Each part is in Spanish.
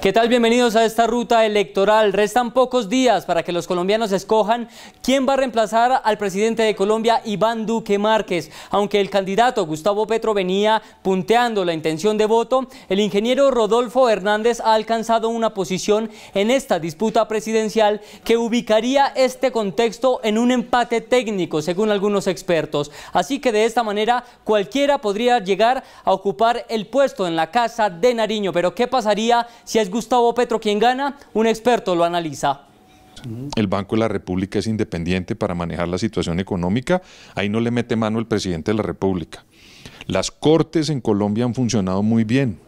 ¿Qué tal? Bienvenidos a esta ruta electoral. Restan pocos días para que los colombianos escojan quién va a reemplazar al presidente de Colombia, Iván Duque Márquez. Aunque el candidato Gustavo Petro venía punteando la intención de voto, el ingeniero Rodolfo Hernández ha alcanzado una posición en esta disputa presidencial que ubicaría este contexto en un empate técnico, según algunos expertos. Así que de esta manera cualquiera podría llegar a ocupar el puesto en la casa de Nariño. Pero ¿qué pasaría si es Gustavo Petro quien gana, un experto lo analiza. El Banco de la República es independiente para manejar la situación económica, ahí no le mete mano el presidente de la República. Las cortes en Colombia han funcionado muy bien,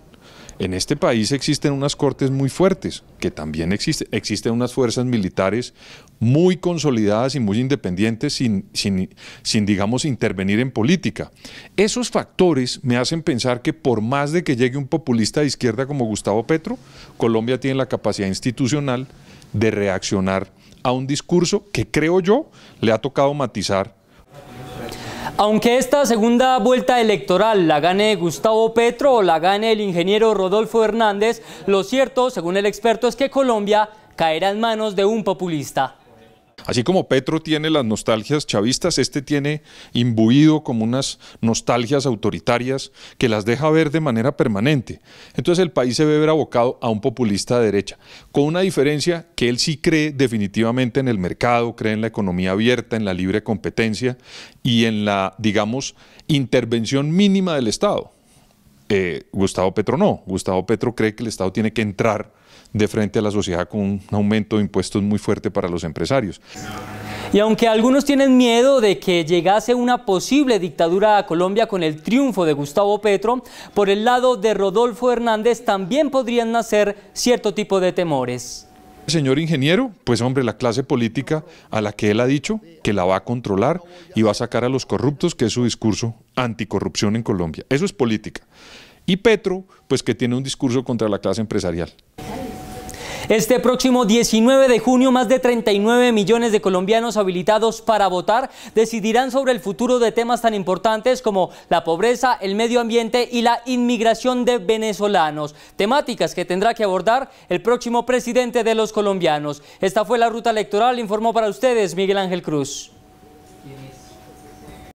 en este país existen unas cortes muy fuertes, que también existe, existen unas fuerzas militares muy consolidadas y muy independientes sin, sin, sin, digamos, intervenir en política. Esos factores me hacen pensar que por más de que llegue un populista de izquierda como Gustavo Petro, Colombia tiene la capacidad institucional de reaccionar a un discurso que creo yo le ha tocado matizar aunque esta segunda vuelta electoral la gane Gustavo Petro o la gane el ingeniero Rodolfo Hernández, lo cierto, según el experto, es que Colombia caerá en manos de un populista. Así como Petro tiene las nostalgias chavistas, este tiene imbuido como unas nostalgias autoritarias que las deja ver de manera permanente. Entonces el país se ve ver abocado a un populista de derecha, con una diferencia que él sí cree definitivamente en el mercado, cree en la economía abierta, en la libre competencia y en la, digamos, intervención mínima del Estado. Eh, Gustavo Petro no. Gustavo Petro cree que el Estado tiene que entrar de frente a la sociedad con un aumento de impuestos muy fuerte para los empresarios. Y aunque algunos tienen miedo de que llegase una posible dictadura a Colombia con el triunfo de Gustavo Petro, por el lado de Rodolfo Hernández también podrían nacer cierto tipo de temores. Señor ingeniero, pues hombre, la clase política a la que él ha dicho que la va a controlar y va a sacar a los corruptos, que es su discurso anticorrupción en Colombia. Eso es política. Y Petro, pues que tiene un discurso contra la clase empresarial. Este próximo 19 de junio, más de 39 millones de colombianos habilitados para votar decidirán sobre el futuro de temas tan importantes como la pobreza, el medio ambiente y la inmigración de venezolanos, temáticas que tendrá que abordar el próximo presidente de los colombianos. Esta fue la ruta electoral, informó para ustedes Miguel Ángel Cruz.